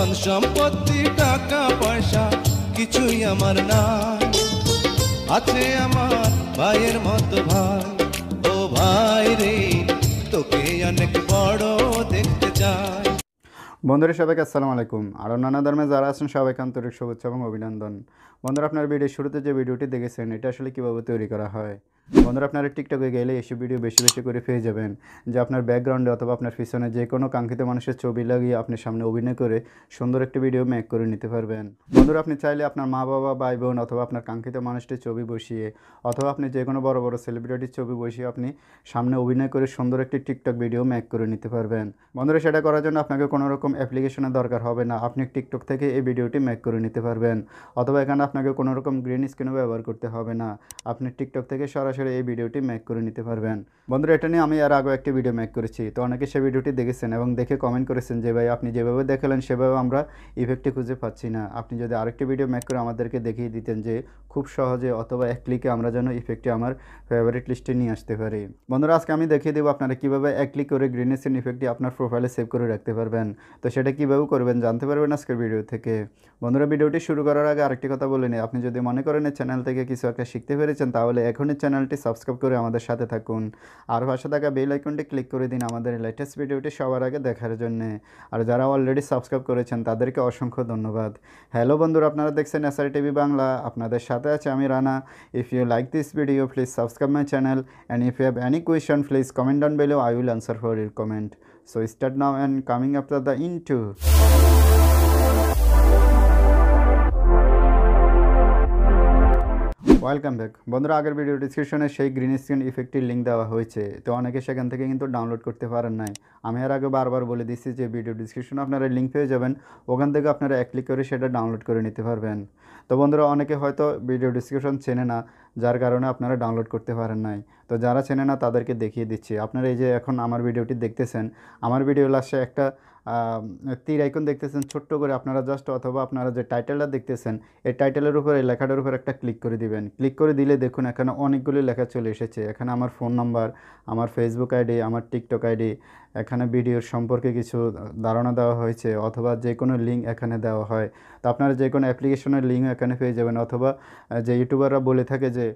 ধন সম্পত্তি টাকা পয়সা কিছুই আমার না আছে আমার ভাইয়ের মতো ভাই ও ভাই রে তোকে অনেক বড় দেখতে চাই বন্ধুরা সবাইকে আসসালামু আলাইকুম আর নানা ধর্মে যারা আছেন সবাইকে আন্তরিক শুভেচ্ছা এবং অভিনন্দন বন্ধুরা আপনার ভিডিও শুরুতে যে ভিডিওটি দেখেছেন এটা আসলে কীভাবে তৈরি করা হয় বন্ধুরা আপনারা টিকটকে গেলে এসব ভিডিও বেশি বেশি করে পেয়ে যাবেন যে আপনার ব্যাকগ্রাউন্ডে অথবা আপনার পিছনে যে কোনো কাঙ্ক্ষিত মানুষের ছবি লাগিয়ে আপনি সামনে অভিনয় করে সুন্দর একটি ভিডিও মেক করে নিতে পারবেন বন্ধুরা আপনি চাইলে আপনার মা বাবা ভাই বোন অথবা আপনার কাঙ্ক্ষিত মানুষটির ছবি বসিয়ে অথবা আপনি যে কোনো বড় বড় সেলিব্রিটির ছবি বসিয়ে আপনি সামনে অভিনয় করে সুন্দর একটি টিকটক ভিডিও মেক করে নিতে পারবেন বন্ধুরা সেটা করার জন্য আপনাকে কোনো রকম অ্যাপ্লিকেশনের দরকার হবে না আপনি টিকটক থেকে এই ভিডিওটি মেক করে নিতে পারবেন অথবা এখানে আপনাকে কোনো রকম গ্রিন স্ক্রিনও ব্যবহার করতে হবে না আপনি টিকটক থেকে সরাসরি সরাসরি এই ভিডিওটি ম্যাক করে নিতে পারবেন বন্ধুরা এটা নিয়ে আমি আর আগেও একটি ভিডিও ম্যাক করেছি তো অনেকে সেই ভিডিওটি দেখেছেন এবং দেখে কমেন্ট করেছেন যে ভাই আপনি যেভাবে দেখালেন সেভাবে আমরা ইফেক্টটি খুঁজে পাচ্ছি না আপনি যদি আরেকটি ভিডিও ম্যাক করে আমাদেরকে দেখিয়ে দিতেন যে খুব সহজে অথবা এক ক্লিকে আমরা যেন ইফেক্টটি আমার ফেভারিট লিস্টে নিয়ে আসতে পারি বন্ধুরা আজকে আমি দেখিয়ে দেবো আপনারা কীভাবে এক ক্লিক করে গ্রিন স্ক্রিন ইফেক্টটি আপনার প্রোফাইলে সেভ করে রাখতে পারবেন তো সেটা কীভাবে করবেন জানতে পারবেন আজকের ভিডিও থেকে বন্ধুরা ভিডিওটি শুরু করার আগে আরেকটি কথা বলে নিই আপনি যদি মনে করেন চ্যানেল থেকে কিছু একটা শিখতে পেরেছেন তাহলে এখনই চ্যানেল চ্যানেলটি সাবস্ক্রাইব করে আমাদের সাথে থাকুন আর পাশে থাকা বেল আইকনটি ক্লিক করে দিন আমাদের লেটেস্ট ভিডিওটি সবার আগে দেখার জন্য আর যারা অলরেডি সাবস্ক্রাইব করেছেন তাদেরকে অসংখ্য ধন্যবাদ হ্যালো বন্ধুরা আপনারা দেখছেন এসআর টিভি বাংলা আপনাদের সাথে আছে আমি Rana if you like this video please subscribe my channel and if you have any question please comment down below I will answer for your comment so start now and coming after the into welcome back বন্ধুরা আগের video ডিসক্রিপশনে সেই green screen ইফেক্টের link দেওয়া হয়েছে তো অনেকে সেখান থেকে কিন্তু ডাউনলোড করতে পারেন নাই আমি আর আগে বারবার বলে দিচ্ছি যে ভিডিও ডিসক্রিপশনে আপনারা লিঙ্ক পেয়ে যাবেন ওখান থেকে আপনারা এক ক্লিক করে সেটা ডাউনলোড করে নিতে পারবেন তো বন্ধুরা অনেকে হয়তো ভিডিও ডিসক্রিপশন চেনে না যার কারণে আপনারা ডাউনলোড করতে পারেন নাই তো যারা চেনে না তাদেরকে দেখিয়ে দিচ্ছি আপনারা এই যে এখন আমার ভিডিওটি দেখতেছেন আমার ভিডিও লাস্টে একটা তীর আইকন দেখতেছেন ছোট্ট করে আপনারা জাস্ট অথবা আপনারা যে টাইটেলটা দেখতেছেন এই টাইটেলের উপরে এই লেখাটার উপর একটা ক্লিক করে দিবেন ক্লিক করে দিলে দেখুন এখানে অনেকগুলি লেখা চলে এসেছে এখানে আমার ফোন নাম্বার আমার ফেসবুক আইডি আমার টিকটক আইডি এখানে ভিডিওর সম্পর্কে কিছু ধারণা দেওয়া হয়েছে অথবা যে কোনো লিঙ্ক এখানে দেওয়া হয় তো আপনারা যে কোনো অ্যাপ্লিকেশনের লিঙ্ক এখানে পেয়ে যাবেন অথবা যে ইউটিউবাররা বলে থাকে যে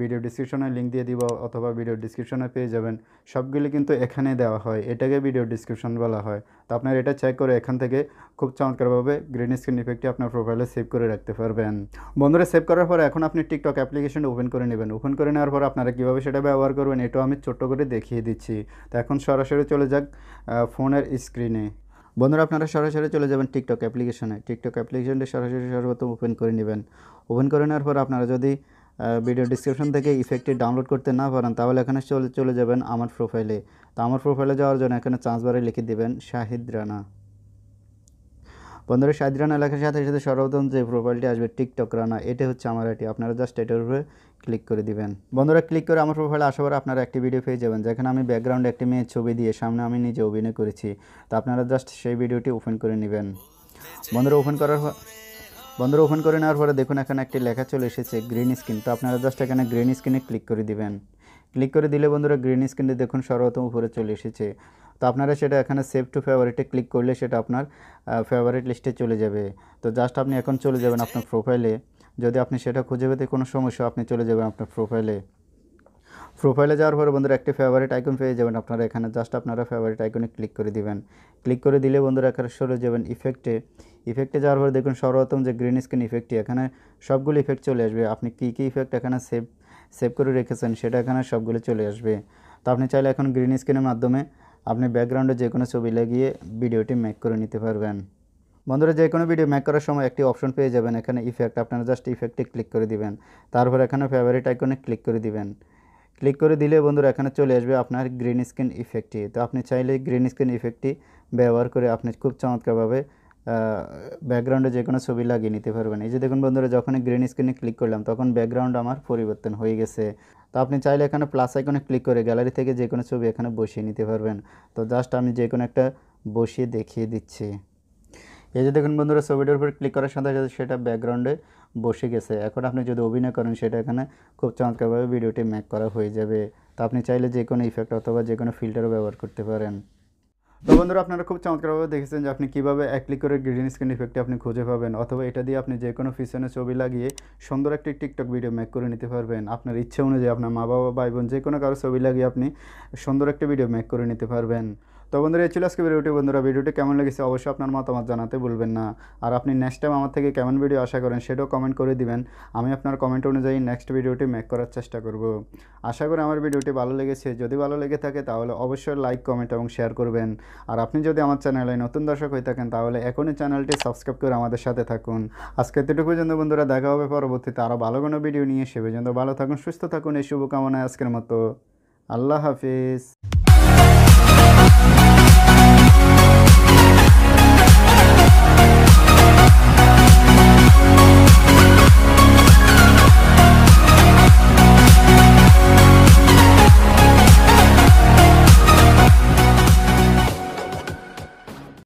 ভিডিও ডিসক্রিপশনে লিঙ্ক দিয়ে দিব অথবা ভিডিও ডিসক্রিপশনে পেয়ে যাবেন সবগুলি কিন্তু এখানে দেওয়া হয় এটাকে ভিডিও ডিসক্রিপশন বলা হয় তো আপনার এটা চেক করে এখান থেকে খুব চমৎকারভাবে গ্রিন স্ক্রিন ইফেক্টটি আপনার প্রোফাইলে সেভ করে রাখতে পারবেন বন্ধুরা সেভ করার পর এখন আপনি টিকটক অ্যাপ্লিকেশনটা ওপেন করে নেবেন ওপেন করে নেওয়ার পর আপনারা কীভাবে সেটা ব্যবহার করবেন এটাও আমি ছোট্ট করে দেখিয়ে দিচ্ছি তো এখন সরাসরি চলে যাক ফোনের স্ক্রিনে বন্ধুরা আপনারা সরাসরি চলে যাবেন টিকটক অ্যাপ্লিকেশনে টিকটক অ্যাপ্লিকেশনটা সরাসরি সর্বপ্রথম ওপেন করে নেবেন ওপেন করে নেওয়ার পর আপনারা যদি ভিডিও ডিসক্রিপশন থেকে ইফেক্টটি ডাউনলোড করতে না পারেন তাহলে এখানে চলে চলে যাবেন আমার প্রোফাইলে তো আমার প্রোফাইলে যাওয়ার জন্য এখানে চান্সবারে লিখে দেবেন শাহিদ রানা বন্ধুরা শাহিদ রানা লেখার সাথে সাথে সর্বপ্রথম যে প্রোফাইলটি আসবে টিকটক রানা এটা হচ্ছে আমার এটি আপনারা জাস্ট এটার উপরে ক্লিক করে দিবেন বন্ধুরা ক্লিক করে আমার প্রোফাইলে আসার পর আপনারা একটি ভিডিও পেয়ে যাবেন যেখানে আমি ব্যাকগ্রাউন্ডে একটি মেয়ের ছবি দিয়ে সামনে আমি নিজে অভিনয় করেছি তো আপনারা জাস্ট সেই ভিডিওটি ওপেন করে নেবেন বন্ধুরা ওপেন করার বন্ধুরা ওপেন করে নেওয়ার পরে দেখুন এখানে একটি লেখা চলে এসেছে গ্রিন স্ক্রিন তো আপনারা জাস্ট এখানে গ্রিন স্ক্রিনে ক্লিক করে দিবেন ক্লিক করে দিলে বন্ধুরা গ্রিন স্ক্রিনে দেখুন সর্বপ্রথম উপরে চলে এসেছে তো আপনারা সেটা এখানে সেভ টু ফেভারিটে ক্লিক করলে সেটা আপনার ফেভারিট লিস্টে চলে যাবে তো জাস্ট আপনি এখন চলে যাবেন আপনার প্রোফাইলে যদি আপনি সেটা খুঁজে পেতে কোনো সমস্যা আপনি চলে যাবেন আপনার প্রোফাইলে প্রোফাইলে যাওয়ার পরে বন্ধুরা একটি ফেভারিট আইকন পেয়ে যাবেন আপনারা এখানে জাস্ট আপনারা ফেভারিট আইকনে ক্লিক করে দিবেন ক্লিক করে দিলে বন্ধুরা এখানে সরে যাবেন ইফেক্টে ইফেক্টে যাওয়ার পরে দেখুন সর্বপ্রথম যে গ্রিন স্ক্রিন ইফেক্টটি এখানে সবগুলো ইফেক্ট চলে আসবে আপনি কী কী ইফেক্ট এখানে সেভ সেভ করে রেখেছেন সেটা এখানে সবগুলো চলে আসবে তো আপনি চাইলে এখন গ্রিন স্ক্রিনের মাধ্যমে আপনি ব্যাকগ্রাউন্ডে যে কোনো ছবি লাগিয়ে ভিডিওটি মেক করে নিতে পারবেন বন্ধুরা যে কোনো ভিডিও মেক করার সময় একটি অপশন পেয়ে যাবেন এখানে ইফেক্ট আপনারা জাস্ট ইফেক্টে ক্লিক করে দিবেন তারপর এখানে ফেভারিট আইকনে ক্লিক করে দিবেন ক্লিক করে দিলে বন্ধুরা এখানে চলে আসবে আপনার গ্রিন স্ক্রিন ইফেক্টটি তো আপনি চাইলে গ্রিন স্ক্রিন ইফেক্টটি ব্যবহার করে আপনি খুব চমৎকারভাবে ব্যাকগ্রাউন্ডে যে কোনো ছবি লাগিয়ে নিতে পারবেন এই যে দেখুন বন্ধুরা যখন গ্রিন স্ক্রিনে ক্লিক করলাম তখন ব্যাকগ্রাউন্ড আমার পরিবর্তন হয়ে গেছে তো আপনি চাইলে এখানে প্লাস আইকনে ক্লিক করে গ্যালারি থেকে যে কোনো ছবি এখানে বসিয়ে নিতে পারবেন তো জাস্ট আমি যে কোনো একটা বসিয়ে দেখিয়ে দিচ্ছি এই যে দেখুন বন্ধুরা ছবিটার উপর ক্লিক করার সাথে সাথে সেটা ব্যাকগ্রাউন্ডে বসে গেছে এখন আপনি যদি অভিনয় করেন সেটা এখানে খুব চমৎকারভাবে ভিডিওটি ম্যাক করা হয়ে যাবে তো আপনি চাইলে যে কোনো ইফেক্ট অথবা যে কোনো ফিল্টারও ব্যবহার করতে পারেন তো বন্ধুরা আপনারা খুব চমৎকারভাবে দেখেছেন যে আপনি কীভাবে এক ক্লিক করে গ্রিন স্ক্রিন ইফেক্টটি আপনি খুঁজে পাবেন অথবা এটা দিয়ে আপনি যে কোনো পিছনে ছবি লাগিয়ে সুন্দর একটি টিকটক ভিডিও মেক করে নিতে পারবেন আপনার ইচ্ছে অনুযায়ী আপনার মা বাবা ভাই বোন যে কোনো কারো ছবি লাগিয়ে আপনি সুন্দর একটি ভিডিও মেক করে নিতে পারবেন তো বন্ধুরা এই ছিল আজকে ভিডিওটি বন্ধুরা ভিডিওটি কেমন লেগেছে অবশ্যই আপনার মতামত জানাতে ভুলবেন না আর আপনি নেক্সট টাইম আমার থেকে কেমন ভিডিও আশা করেন সেটাও কমেন্ট করে দিবেন আমি আপনার কমেন্ট অনুযায়ী নেক্সট ভিডিওটি মেক করার চেষ্টা করব আশা করি আমার ভিডিওটি ভালো লেগেছে যদি ভালো লেগে থাকে তাহলে অবশ্যই লাইক কমেন্ট এবং শেয়ার করবেন আর আপনি যদি আমার চ্যানেলে নতুন দর্শক হয়ে থাকেন তাহলে এখনই চ্যানেলটি সাবস্ক্রাইব করে আমাদের সাথে থাকুন আজকে এতটুকু পর্যন্ত বন্ধুরা দেখা হবে পরবর্তীতে আরও ভালো কোনো ভিডিও নিয়ে সে পর্যন্ত ভালো থাকুন সুস্থ থাকুন এই শুভকামনায় আজকের মতো আল্লাহ হাফিজ